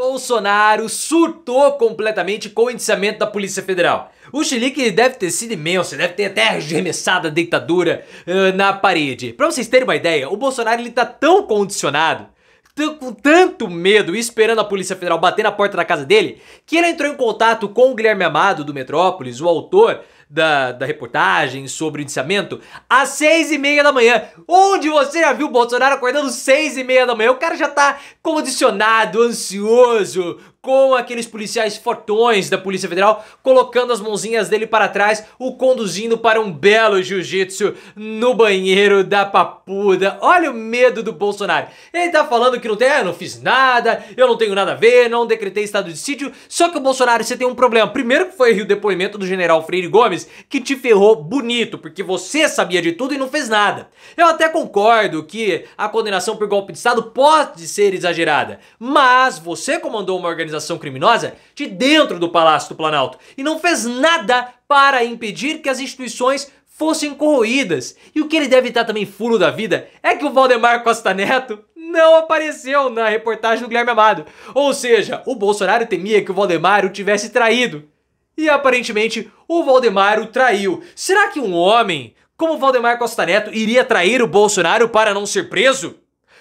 Bolsonaro surtou completamente com o indiciamento da Polícia Federal. O xilique deve ter sido imenso, deve ter até arremessado a dentadura uh, eh, na parede. Pra vocês terem uma ideia, o Bolsonaro ele tá tão condicionado, com tanto medo e esperando a Polícia Federal bater na porta da casa dele, que ele entrou em contato com o Guilherme Amado, do Metrópolis, o autor, da, da reportagem sobre o indiciamento às seis e meia da manhã. Onde você já viu o Bolsonaro acordando seis e meia da manhã? O cara já tá condicionado, ansioso, com aqueles policiais fortões da Polícia Federal colocando as mãozinhas dele para trás, o conduzindo para um belo jiu-jitsu no banheiro da papuda. Olha o medo do Bolsonaro. Ele tá falando que não tem, ah, não fiz nada, eu não tenho nada a ver, não decretei estado de sítio. Só que o Bolsonaro, você tem um problema. Primeiro que foi o depoimento do general Freire Gomes, Gomes, que te ferrou bonito, porque você sabia de tudo e não fez nada. Eu até concordo que a condenação por golpe de Estado pode ser exagerada, mas você comandou uma organização criminosa de dentro do Palácio do Planalto e não fez nada para impedir que as instituições fossem corroídas. E o que ele deve estar também furo da vida é que o Valdemar Costa Neto não apareceu na reportagem do Guilherme Amado. Ou seja, o Bolsonaro temia que o Valdemar o tivesse traído. E aparentemente o Valdemar o traiu. Será que um homem como Valdemar Costa Neto iria trair o Bolsonaro para não ser preso?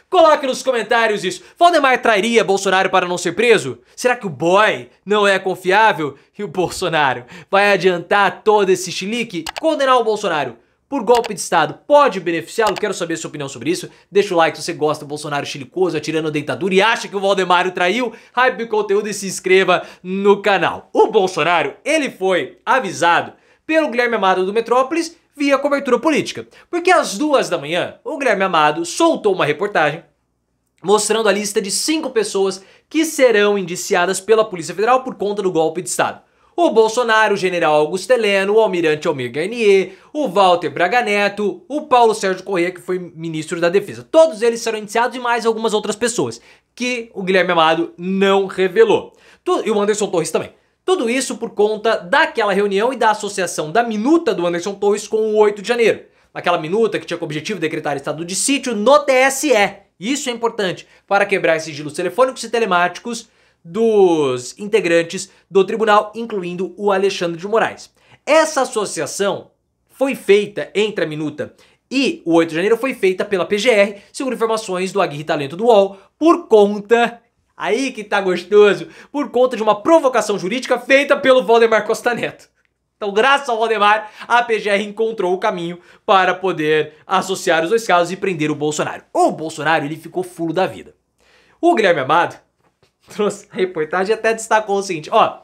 Coloque nos comentários isso. Valdemar trairia Bolsonaro para não ser preso? Será que o boy não é confiável? E o Bolsonaro vai adiantar todo esse chilique? Condenar o Bolsonaro por golpe de Estado pode beneficiá-lo? Quero saber sua opinião sobre isso. Deixa o like se você gosta do Bolsonaro chilicoso, atirando dentadura e acha que o Valdemário traiu. Hype o conteúdo e se inscreva no canal. O Bolsonaro, ele foi avisado pelo Guilherme Amado do Metrópolis via cobertura política. Porque às duas da manhã, o Guilherme Amado soltou uma reportagem mostrando a lista de cinco pessoas que serão indiciadas pela Polícia Federal por conta do golpe de Estado o Bolsonaro, o general Augusto Heleno, o almirante Almir Garnier, o Walter Braga Neto, o Paulo Sérgio Corrêa, que foi ministro da Defesa. Todos eles serão indiciados e mais algumas outras pessoas, que o Guilherme Amado não revelou. E o Anderson Torres também. Tudo isso por conta daquela reunião e da associação da minuta do Anderson Torres com o 8 de janeiro. Aquela minuta que tinha como objetivo decretar estado de sítio no TSE. Isso é importante para quebrar sigilos telefônicos e telemáticos dos integrantes do tribunal, incluindo o Alexandre de Moraes. Essa associação foi feita entre a minuta e o 8 de janeiro foi feita pela PGR, segundo informações do Aguirre Talento do UOL, por conta. Aí que tá gostoso, por conta de uma provocação jurídica feita pelo Valdemar Costa Neto. Então, graças ao Valdemar, a PGR encontrou o caminho para poder associar os dois casos e prender o Bolsonaro. O Bolsonaro, ele ficou fulo da vida. O Guilherme Amado trouxe a reportagem e até destacou o seguinte: ó,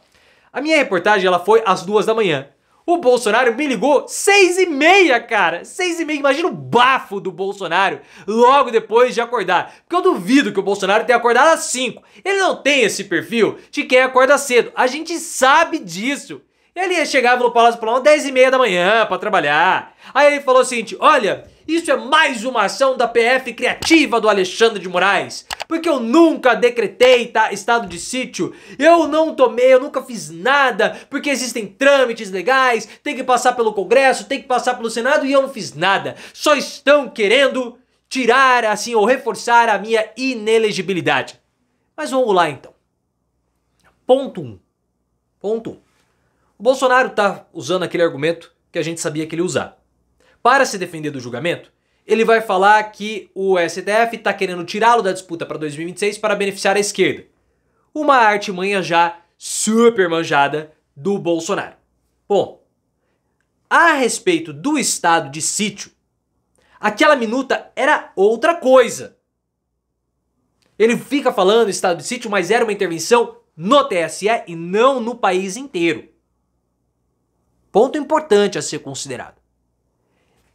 a minha reportagem ela foi às duas da manhã. O Bolsonaro me ligou seis e meia, cara. Seis e meia. Imagina o bafo do Bolsonaro logo depois de acordar. Porque eu duvido que o Bolsonaro tenha acordado às cinco. Ele não tem esse perfil de quem acorda cedo. A gente sabe disso. Ele chegava no Palácio do Planalto dez e meia da manhã para trabalhar. Aí ele falou o seguinte, olha, isso é mais uma ação da PF criativa do Alexandre de Moraes. Porque eu nunca decretei tá, estado de sítio. Eu não tomei, eu nunca fiz nada. Porque existem trâmites legais, tem que passar pelo Congresso, tem que passar pelo Senado e eu não fiz nada. Só estão querendo tirar, assim, ou reforçar a minha inelegibilidade. Mas vamos lá então. Ponto 1. Um. Ponto 1. Um. O Bolsonaro tá usando aquele argumento que a gente sabia que ele usava para se defender do julgamento, ele vai falar que o STF está querendo tirá-lo da disputa para 2026 para beneficiar a esquerda. Uma artimanha já super manjada do Bolsonaro. Bom, a respeito do estado de sítio, aquela minuta era outra coisa. Ele fica falando estado de sítio, mas era uma intervenção no TSE e não no país inteiro. Ponto importante a ser considerado.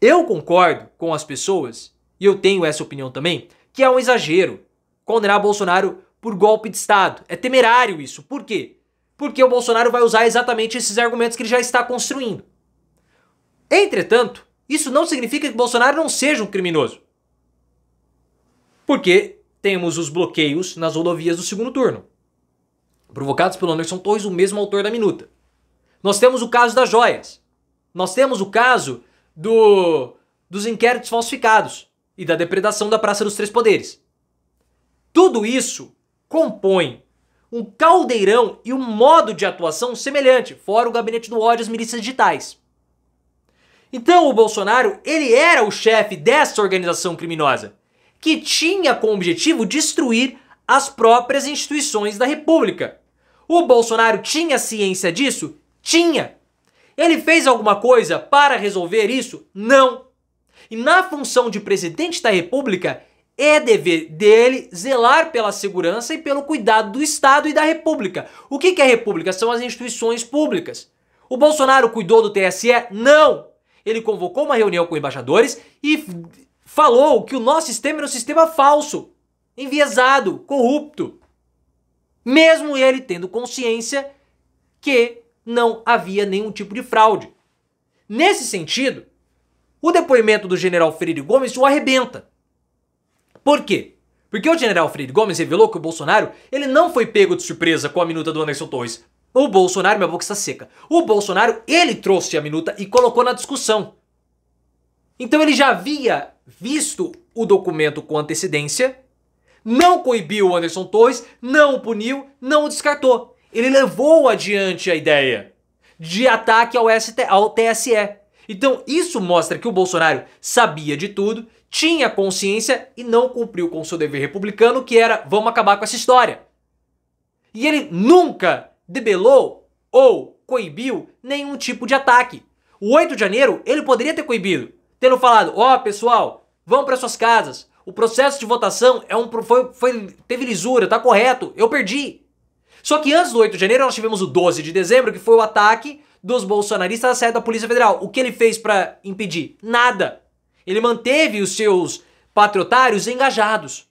Eu concordo com as pessoas, e eu tenho essa opinião também, que é um exagero condenar Bolsonaro por golpe de Estado. É temerário isso. Por quê? Porque o Bolsonaro vai usar exatamente esses argumentos que ele já está construindo. Entretanto, isso não significa que Bolsonaro não seja um criminoso. Porque temos os bloqueios nas rodovias do segundo turno, provocados pelo Anderson Torres, o mesmo autor da minuta. Nós temos o caso das joias. Nós temos o caso do, dos inquéritos falsificados e da depredação da Praça dos Três Poderes. Tudo isso compõe um caldeirão e um modo de atuação semelhante, fora o gabinete do ódio e as milícias digitais. Então o Bolsonaro, ele era o chefe dessa organização criminosa, que tinha como objetivo destruir as próprias instituições da República. O Bolsonaro tinha ciência disso? Tinha! Ele fez alguma coisa para resolver isso? Não. E na função de presidente da República, é dever dele zelar pela segurança e pelo cuidado do Estado e da República. O que é República? São as instituições públicas. O Bolsonaro cuidou do TSE? Não! Ele convocou uma reunião com embaixadores e falou que o nosso sistema era um sistema falso, enviesado, corrupto. Mesmo ele tendo consciência que não havia nenhum tipo de fraude. Nesse sentido, o depoimento do general Freire Gomes o arrebenta. Por quê? Porque o general Freire Gomes revelou que o Bolsonaro ele não foi pego de surpresa com a minuta do Anderson Torres. O Bolsonaro, minha boca está seca. O Bolsonaro, ele trouxe a minuta e colocou na discussão. Então ele já havia visto o documento com antecedência, não coibiu o Anderson Torres, não o puniu, não o descartou ele levou adiante a ideia de ataque ao, ST, ao TSE. Então isso mostra que o Bolsonaro sabia de tudo, tinha consciência e não cumpriu com seu dever republicano, que era vamos acabar com essa história. E ele nunca debelou ou coibiu nenhum tipo de ataque. O 8 de janeiro ele poderia ter coibido, tendo falado: ó oh, pessoal, vão para suas casas. O processo de votação é um foi, foi teve lisura, tá correto? Eu perdi. Só que antes do 8 de janeiro, nós tivemos o 12 de dezembro, que foi o ataque dos bolsonaristas à sede da Polícia Federal. O que ele fez para impedir? Nada. Ele manteve os seus patriotários engajados.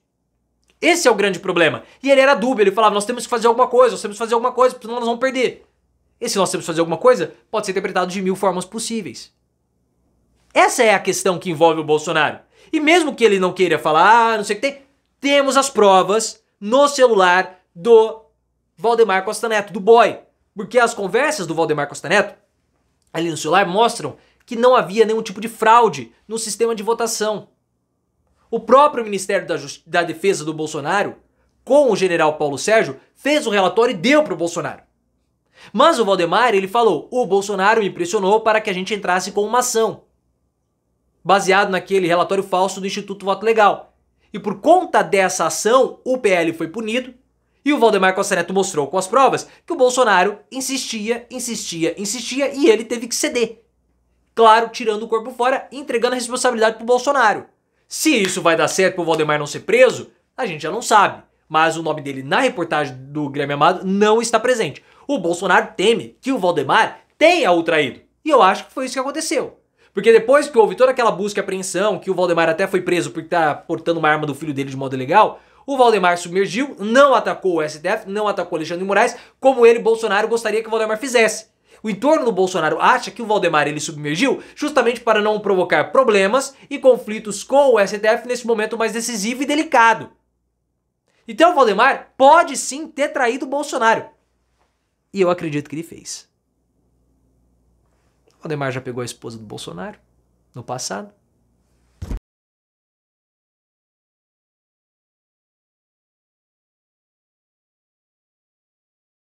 Esse é o grande problema. E ele era dúbio, ele falava: nós temos que fazer alguma coisa, nós temos que fazer alguma coisa, senão nós vamos perder. Esse nós temos que fazer alguma coisa pode ser interpretado de mil formas possíveis. Essa é a questão que envolve o Bolsonaro. E mesmo que ele não queira falar, ah, não sei o que tem, temos as provas no celular do Valdemar Costa Neto, do boy. Porque as conversas do Valdemar Costa Neto, ali no celular, mostram que não havia nenhum tipo de fraude no sistema de votação. O próprio Ministério da, da Defesa do Bolsonaro, com o general Paulo Sérgio, fez o relatório e deu para o Bolsonaro. Mas o Valdemar, ele falou, o Bolsonaro me pressionou para que a gente entrasse com uma ação. Baseado naquele relatório falso do Instituto Voto Legal. E por conta dessa ação, o PL foi punido e o Valdemar Costa Neto mostrou com as provas que o Bolsonaro insistia, insistia, insistia e ele teve que ceder. Claro, tirando o corpo fora e entregando a responsabilidade pro Bolsonaro. Se isso vai dar certo pro Valdemar não ser preso, a gente já não sabe. Mas o nome dele na reportagem do Grêmio Amado não está presente. O Bolsonaro teme que o Valdemar tenha o traído. E eu acho que foi isso que aconteceu. Porque depois que houve toda aquela busca e apreensão, que o Valdemar até foi preso por estar tá portando uma arma do filho dele de modo ilegal, o Valdemar submergiu, não atacou o STF, não atacou Alexandre Moraes, como ele, Bolsonaro, gostaria que o Valdemar fizesse. O entorno do Bolsonaro acha que o Valdemar ele submergiu justamente para não provocar problemas e conflitos com o STF nesse momento mais decisivo e delicado. Então o Valdemar pode sim ter traído o Bolsonaro. E eu acredito que ele fez. O Valdemar já pegou a esposa do Bolsonaro no passado.